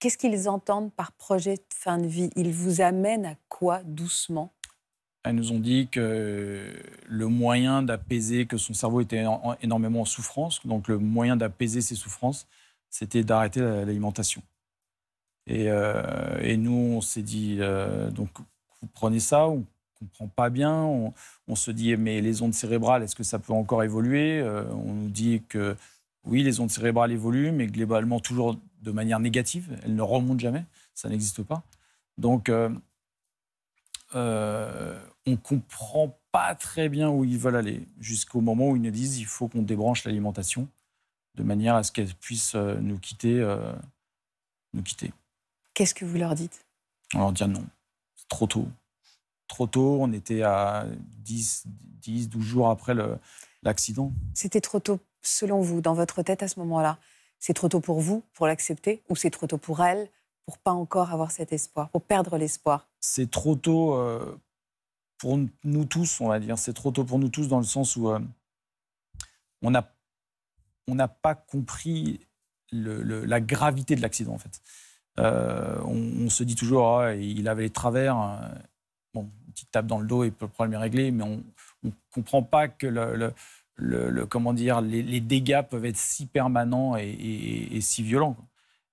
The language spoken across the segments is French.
Qu'est-ce qu'ils entendent par projet de fin de vie Ils vous amènent à quoi doucement Elles nous ont dit que le moyen d'apaiser, que son cerveau était énormément en souffrance, donc le moyen d'apaiser ses souffrances, c'était d'arrêter l'alimentation. Euh, et, nous, on s'est dit, euh, donc vous prenez ça, on ne comprend pas bien, on, se dit, mais les ondes cérébrales, est-ce que ça peut encore évoluer euh, On nous dit que oui, les ondes cérébrales évoluent, mais globalement toujours de manière négative, elle ne remonte jamais, ça n'existe pas. Donc, euh, euh, on ne comprend pas très bien où ils veulent aller, jusqu'au moment où ils nous disent il faut qu'on débranche l'alimentation de manière à ce qu'elle puisse euh, nous quitter. quitter. Qu'est-ce que vous leur dites On leur dit ah non, c'est trop tôt. Trop tôt, on était à 10, 10 12 jours après l'accident. C'était trop tôt, selon vous, dans votre tête à ce moment-là c'est trop tôt pour vous pour l'accepter ou c'est trop tôt pour elle pour pas encore avoir cet espoir, pour perdre l'espoir C'est trop tôt euh, pour nous tous, on va dire. C'est trop tôt pour nous tous dans le sens où euh, on n'a on pas compris la gravité de l'accident en fait. Euh, on, se dit toujours ah il avait les travers, bon, une petite tape dans le dos et le problème est réglé, mais on ne comprend pas que le, comment dire, les, dégâts peuvent être si permanents et, si violents.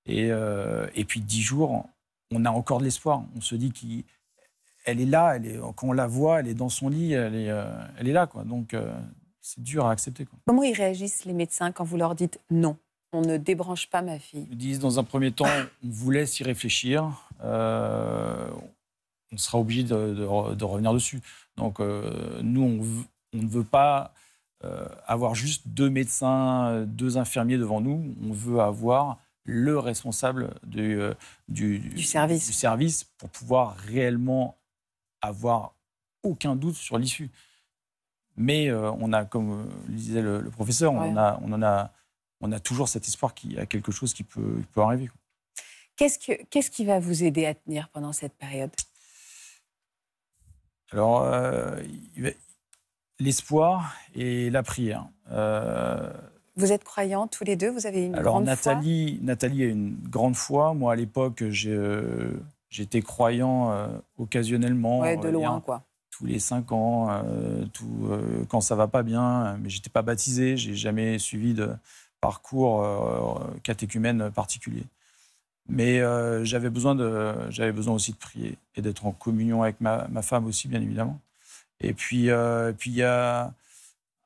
Euh, et, puis dix jours, on a encore de l'espoir. On se dit qu'elle est là, elle quand on la voit, elle est dans son lit, elle est, euh, là. Quoi. Donc euh, c'est dur à accepter. Comment ils réagissent les médecins quand vous leur dites non on ne débranche pas ma fille. Ils disent dans un premier temps, on vous laisse y réfléchir. on sera obligé de, revenir dessus. Donc nous, on ne veut pas euh, avoir juste deux médecins, euh, deux infirmiers devant nous. On veut avoir le responsable du, euh, service. service pour pouvoir réellement avoir aucun doute sur l'issue. Mais on a, comme le disait le, professeur, on, a, en a, on a toujours cet espoir qu'il y a quelque chose qui peut, arriver. Qu'est-ce, qui va vous aider à tenir pendant cette période Alors, l'espoir et la prière. Euh, vous êtes croyants tous les deux Vous avez une grande Nathalie, foi Nathalie a une grande foi. Moi, à l'époque, j'étais croyant euh, occasionnellement. de euh, loin, hein, quoi. Tous les cinq ans, tout, quand ça va pas bien. Mais j'étais pas baptisé. J'ai jamais suivi de parcours catéchumène particulier. Mais j'avais besoin, besoin aussi de prier et d'être en communion avec ma femme aussi, bien évidemment. Et puis, euh, puis il y a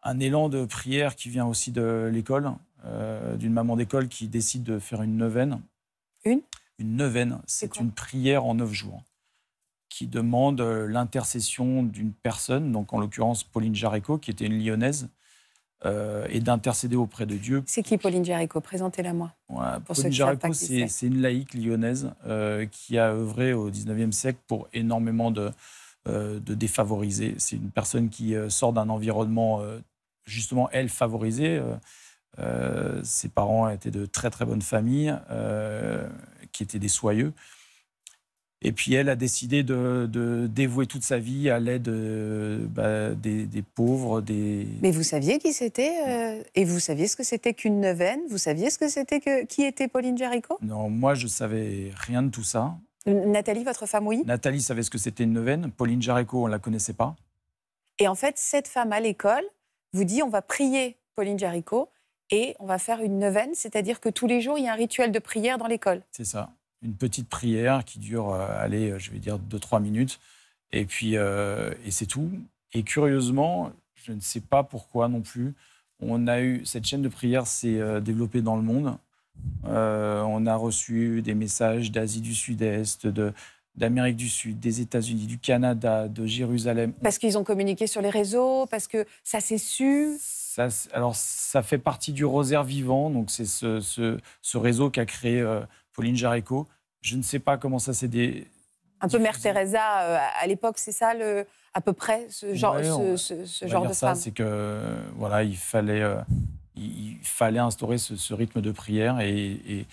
un élan de prière qui vient aussi de l'école, euh, d'une maman d'école qui décide de faire une neuvaine. Une Une neuvaine, c'est une prière en neuf jours qui demande l'intercession d'une personne, donc en l'occurrence Pauline Jaréco, qui était une lyonnaise, euh, et d'intercéder auprès de Dieu. C'est qui Pauline Jarrico Présentez-la moi. Pauline Jarrico, c'est une laïque lyonnaise qui a œuvré au 19e siècle pour énormément de, euh, de défavoriser. C'est une personne qui euh, sort d'un environnement euh, justement, elle, favorisée. ses parents étaient de très très bonnes familles, qui étaient des soyeux. Et puis elle a décidé de, dévouer toute sa vie à l'aide bah, des, pauvres, des... Mais vous saviez qui c'était Et vous saviez ce que c'était qu'une neuvaine Vous saviez ce que c'était Qui était Pauline Jericho Non, moi je ne savais rien de tout ça. Nathalie, votre femme, oui Nathalie savait ce que c'était une neuvaine. Pauline Jaréco, on ne la connaissait pas. Et en fait, cette femme à l'école vous dit on va prier Pauline Jaréco et on va faire une neuvaine, c'est-à-dire que tous les jours, il y a un rituel de prière dans l'école. C'est ça. Une petite prière qui dure, euh, allez, euh, je vais dire 2-3 minutes. Et puis, euh, et c'est tout. Et curieusement, je ne sais pas pourquoi non plus, on a eu. Cette chaîne de prière s'est développée dans le monde. Euh, on a reçu des messages d'Asie du Sud-Est, de, d'Amérique du Sud, des États-Unis, du Canada, de Jérusalem. Parce qu'ils ont communiqué sur les réseaux, parce que ça s'est su Alors, ça fait partie du rosaire vivant, donc c'est ce, ce, réseau qu'a créé euh, Pauline Jaricot. Je ne sais pas comment ça s'est dé... Un peu Mère Teresa euh, à l'époque, c'est ça le, à peu près ce genre, ce, de ça, C'est que voilà, il fallait il, fallait instaurer ce, rythme de prière et,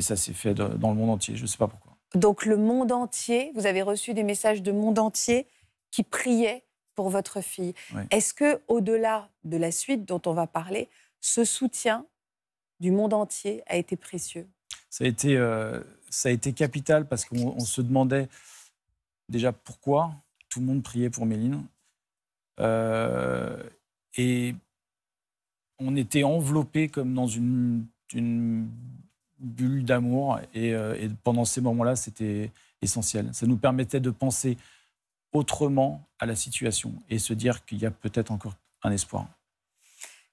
ça s'est fait dans le monde entier. Je ne sais pas pourquoi. Donc le monde entier, vous avez reçu des messages de monde entier qui priaient pour votre fille. Est-ce que, au-delà de la suite dont on va parler, ce soutien du monde entier a été précieux Ça a été, euh, ça a été capital parce qu'on se demandait déjà pourquoi tout le monde priait pour Méline. Euh, et on était enveloppé comme dans une, bulle d'amour. Euh, et, pendant ces moments-là, c'était essentiel. Ça nous permettait de penser autrement à la situation et se dire qu'il y a peut-être encore un espoir.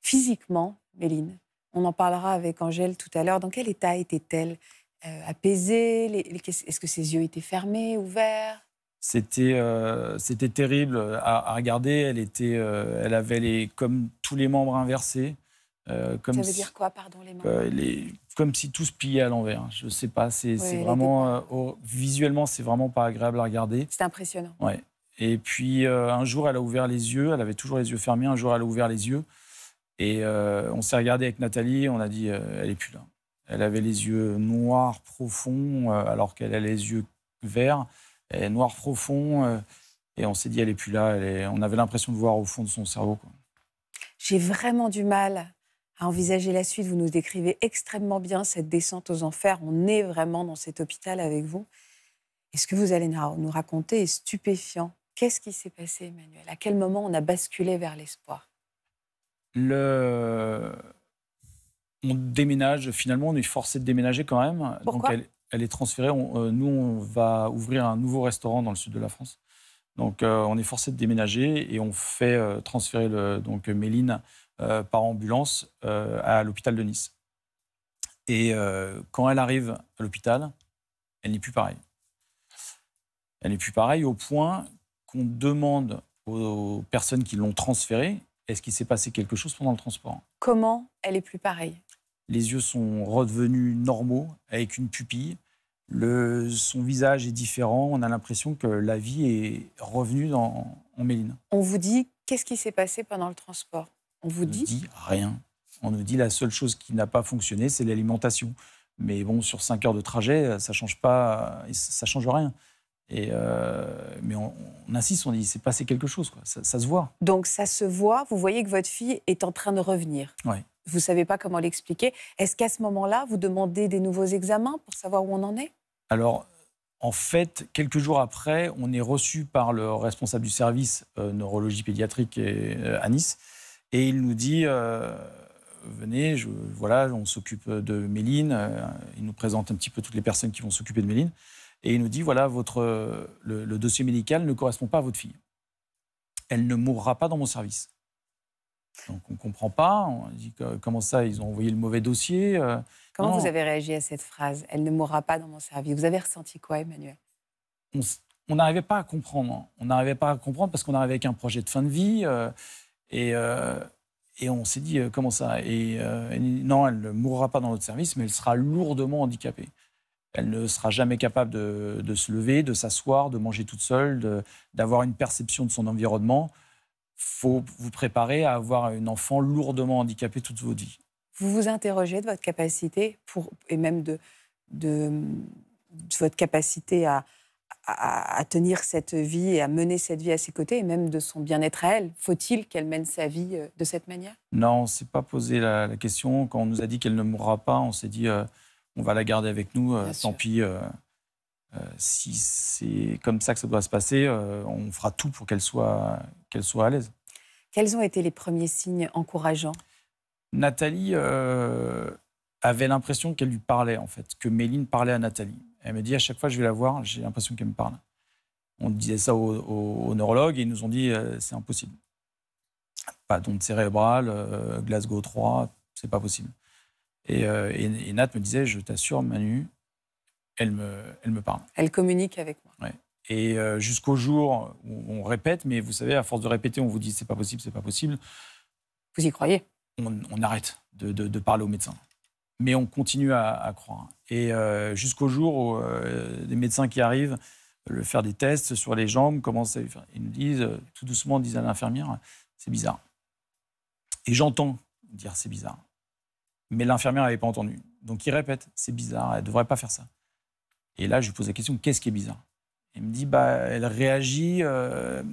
Physiquement, Méline, on en parlera avec Angèle tout à l'heure. Dans quel état était-elle euh, Apaisée Est-ce que ses yeux étaient fermés, ouverts euh, c'était terrible à, regarder. Euh, elle avait les comme tous les membres inversés. Euh, comme ça veut dire quoi, pardon, les membres Comme si tout se à l'envers. Je sais pas. C'est ce vraiment visuellement, c'est vraiment pas agréable à regarder. C'est impressionnant. Ouais. Et puis un jour, elle a ouvert les yeux. Elle avait toujours les yeux fermés. Un jour, elle a ouvert les yeux et on s'est regardé avec Nathalie. On a dit, elle est plus là. Elle avait les yeux noirs profonds alors qu'elle a les yeux verts est noir profond. Euh, et on s'est dit, elle n'est plus là. On avait l'impression de voir au fond de son cerveau. J'ai vraiment du mal à envisager la suite. Vous nous décrivez extrêmement bien cette descente aux enfers. On est vraiment dans cet hôpital avec vous. Et ce que vous allez nous raconter est stupéfiant. Qu'est-ce qui s'est passé, Emmanuel À quel moment on a basculé vers l'espoir Le... On déménage, finalement, on est forcé de déménager quand même. Pourquoi Donc elle est transférée. Euh, nous, on va ouvrir un nouveau restaurant dans le sud de la France. Donc, euh, on est forcé de déménager et on fait euh, transférer donc Méline par ambulance à l'hôpital de Nice. Et quand elle arrive à l'hôpital, elle n'est plus pareille. Elle n'est plus pareille au point qu'on demande aux, aux personnes qui l'ont transférée est-ce qu'il s'est passé quelque chose pendant le transport Comment elle est plus pareille les yeux sont redevenus normaux, avec une pupille. son visage est différent. On a l'impression que la vie est revenue dans, en Méline. On vous dit qu'est-ce qui s'est passé pendant le transport On vous dit... rien. On nous dit la seule chose qui n'a pas fonctionné, c'est l'alimentation. Mais bon, sur cinq heures de trajet, ça change pas, ça change rien. Et euh, mais on, insiste, on dit c'est passé quelque chose, Ça, se voit. Donc ça se voit. Vous voyez que votre fille est en train de revenir. Ouais vous ne savez pas comment l'expliquer. Est-ce qu'à ce, moment-là, vous demandez des nouveaux examens pour savoir où on en est Alors, en fait, quelques jours après, on est reçu par le responsable du service euh, neurologie pédiatrique euh, à Nice, et il nous dit euh, venez, voilà, on s'occupe de Méline. il nous présente un petit peu toutes les personnes qui vont s'occuper de Méline, et il nous dit voilà, votre le, dossier médical ne correspond pas à votre fille. Elle ne mourra pas dans mon service. Donc on ne comprend pas, on dit comment ça, ils ont envoyé le mauvais dossier. Euh. comment vous avez réagi à cette phrase Elle ne mourra pas dans mon service. Vous avez ressenti quoi, Emmanuel On n'arrivait pas à comprendre. On n'arrivait pas à comprendre parce qu'on arrivait avec un projet de fin de vie. Euh, euh, et, on s'est dit, comment ça non, elle ne mourra pas dans notre service, mais elle sera lourdement handicapée. Elle ne sera jamais capable de se lever, de s'asseoir, de manger toute seule, d'avoir une perception de son environnement faut vous préparer à avoir une enfant lourdement handicapé toute votre vie. Vous vous interrogez de votre capacité pour, et même de, de, votre capacité à, tenir cette vie et à mener cette vie à ses côtés et même de son bien-être à elle. Faut-il qu'elle mène sa vie euh, de cette manière Non, on ne s'est pas posé la, question. Quand on nous a dit qu'elle ne mourra pas, on s'est dit euh, on va la garder avec nous, euh, tant pis. Euh, si c'est comme ça que ça doit se passer, euh, on fera tout pour qu'elle soit, qu'elle soit à l'aise. Quels ont été les premiers signes encourageants Nathalie euh, avait l'impression qu'elle lui parlait, en fait, que Méline parlait à Nathalie. Elle me dit à chaque fois que je vais la voir, j'ai l'impression qu'elle me parle. On disait ça aux, neurologues et ils nous ont dit c'est impossible. Pas d'onde cérébrale, Glasgow 3, c'est pas possible. Et, et, Nat me disait je t'assure, Manu, elle me, parle. Elle communique avec moi. Et euh, jusqu'au jour où on répète, mais vous savez, à force de répéter, on vous dit c'est pas possible, c'est pas possible. Vous y croyez on, arrête de, parler aux médecins. Mais on continue à, croire. Et euh, jusqu'au jour où les euh, médecins qui arrivent, le faire des tests sur les jambes, commencent à, ils nous disent, tout doucement, disent à l'infirmière, c'est bizarre. Et j'entends dire c'est bizarre. Mais l'infirmière n'avait pas entendu. Donc il répète, c'est bizarre, elle ne devrait pas faire ça. Et là, je lui pose la question, qu'est-ce qui est bizarre Elle me dit, bah, elle réagit, euh,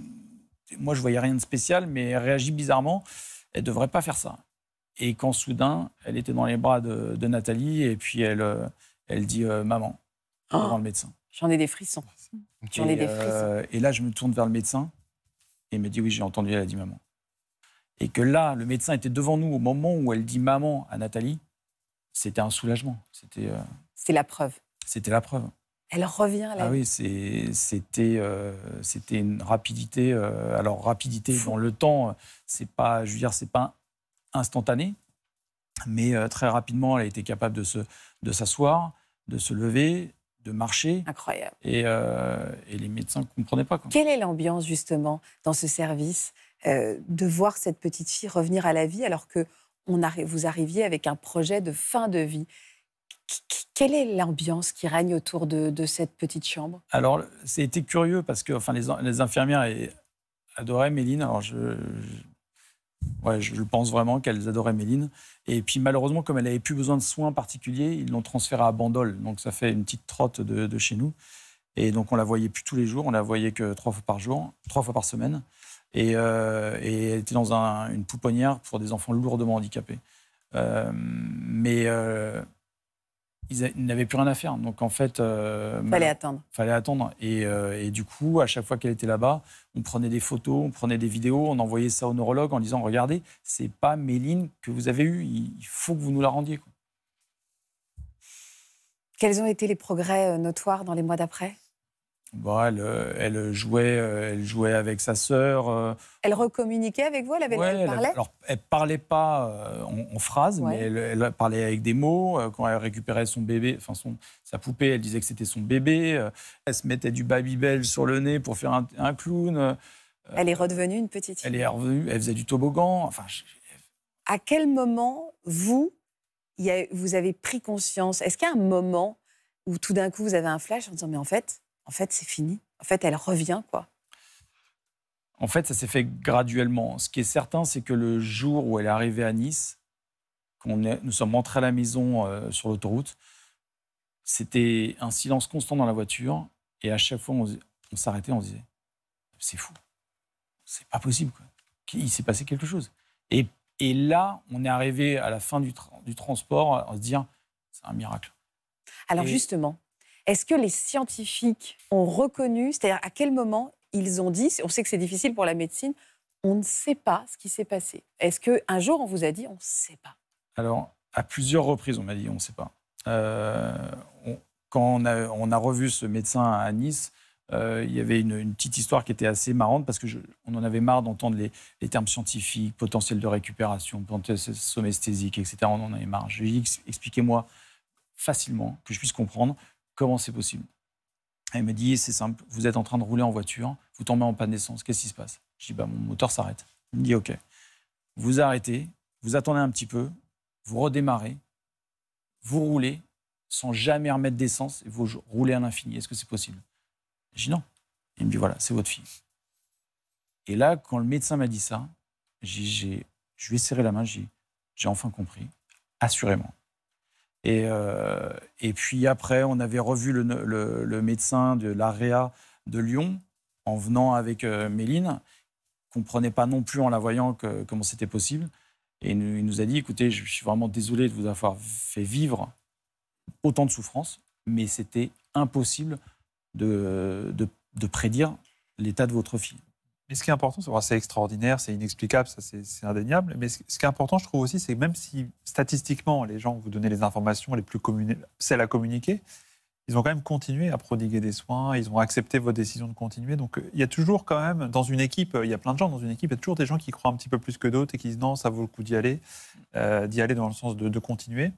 moi je voyais rien de spécial, mais elle réagit bizarrement, elle ne devrait pas faire ça. Et quand soudain, elle était dans les bras de, Nathalie, et puis elle, euh, elle dit, euh, maman, devant ah. le médecin. J'en ai des frissons. J'en ai des frissons. et là, je me tourne vers le médecin, et il me dit, oui, j'ai entendu, elle a dit maman. Et que là, le médecin était devant nous au moment où elle dit maman à Nathalie, c'était un soulagement. C'était. C'est la preuve. C'était la preuve. Elle revient là. Ah oui, c'était euh, c'était une rapidité. Euh, alors rapidité dans le temps, c'est pas, je veux dire, c'est pas instantané, mais euh, très rapidement, elle a été capable de se de s'asseoir, de se lever, de marcher. Incroyable. Et, les médecins ne comprenaient pas. Quoi. Quelle est l'ambiance justement dans ce service de voir cette petite fille revenir à la vie alors que on vous arriviez avec un projet de fin de vie quelle est l'ambiance qui règne autour de, cette petite chambre Alors, c'était curieux parce que enfin, les, infirmières adoraient Méline. Alors, je, pense vraiment qu'elles adoraient Méline. Et puis, malheureusement, comme elle n'avait plus besoin de soins particuliers, ils l'ont transférée à Bandol. Donc, ça fait une petite trotte de, chez nous. Et donc, on la voyait plus tous les jours, on la voyait que trois fois par jour, trois fois par semaine. Et, euh, elle était dans une pouponnière pour des enfants lourdement handicapés. Euh, mais euh, ils n'avaient plus rien à faire. Donc en fait, euh, fallait attendre. Fallait attendre. Euh, et, du coup, à chaque fois qu'elle était là-bas, on prenait des photos, on prenait des vidéos, on envoyait ça au neurologue en disant "Regardez, c'est pas Méline que vous avez eue. Il faut que vous nous la rendiez." Quels ont été les progrès euh, notoires dans les mois d'après euh, elle, jouait, euh, elle jouait avec sa sœur. Euh. Elle recommuniquait avec vous Elle, avait, elle parlait elle, Alors, parlait pas en, phrase, mais elle, parlait avec des mots. Quand elle récupérait son bébé, enfin son, sa poupée, elle disait que c'était son bébé. Elle se mettait du Babybel sur le nez pour faire un, clown. Elle est redevenue une petite fille. Elle est revenue, elle faisait du toboggan. Enfin, À quel moment, vous, vous avez pris conscience Est-ce qu'il y a un moment où tout d'un coup, vous avez un flash en disant, mais en fait, en fait, c'est fini. En fait, elle revient, quoi. En fait, ça s'est fait graduellement. Ce qui est certain, c'est que le jour où elle est arrivée à Nice, qu'on nous sommes rentrés à la maison euh, sur l'autoroute, c'était un silence constant dans la voiture. Et à chaque fois, on, s'arrêtait, on disait C'est fou. C'est pas possible. Il s'est passé quelque chose. Et, là, on est arrivé à la fin du, du transport en se disant, C'est un miracle. Alors, justement, est-ce que les scientifiques ont reconnu, c'est-à-dire à quel moment ils ont dit, on sait que c'est difficile pour la médecine, on ne sait pas ce qui s'est passé. Est-ce qu'un jour on vous a dit on ne sait pas Alors, à plusieurs reprises, on m'a dit on ne sait pas. Euh, quand on a, revu ce médecin à Nice, euh, il y avait une, petite histoire qui était assez marrante parce que on en avait marre d'entendre les, termes scientifiques, potentiel de récupération, potentiel somesthésique, etc. On en avait marre. Je dit expliquez-moi facilement que je puisse comprendre Comment c'est possible Elle me dit C'est simple, vous êtes en train de rouler en voiture, vous tombez en panne d'essence, qu'est-ce qui se passe Je dis bah, Mon moteur s'arrête. Il me dit Ok. Vous arrêtez, vous attendez un petit peu, vous redémarrez, vous roulez sans jamais remettre d'essence et vous roulez à l'infini. Est-ce que c'est possible Je dis Non. Il me dit Voilà, c'est votre fille. Et là, quand le médecin m'a dit ça, j'ai, je lui ai serré la main, j'ai, j'ai enfin compris, assurément. Euh, et, puis après, on avait revu le, médecin de l'AREA de Lyon en venant avec euh, Méline, comprenait pas non plus en la voyant comment c'était possible. Et nous, il nous a dit, écoutez, je suis vraiment désolé de vous avoir fait vivre autant de souffrances, mais c'était impossible de prédire l'état de votre fille. Mais ce qui est important, c'est extraordinaire, c'est inexplicable, c'est indéniable. Mais ce, qui est important, je trouve aussi, c'est que même si statistiquement les gens vous donnaient les informations les plus celles à communiquer, ils ont quand même continué à prodiguer des soins, ils ont accepté votre décision de continuer. Donc euh, il y a toujours quand même, dans une équipe, euh, il y a plein de gens dans une équipe, il y a toujours des gens qui croient un petit peu plus que d'autres et qui disent non, ça vaut le coup d'y aller, euh, d'y aller dans le sens de, continuer.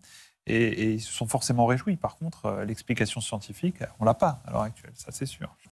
Et, ils se sont forcément réjouis. Par contre, l'explication scientifique, on ne l'a pas à l'heure actuelle, ça c'est sûr.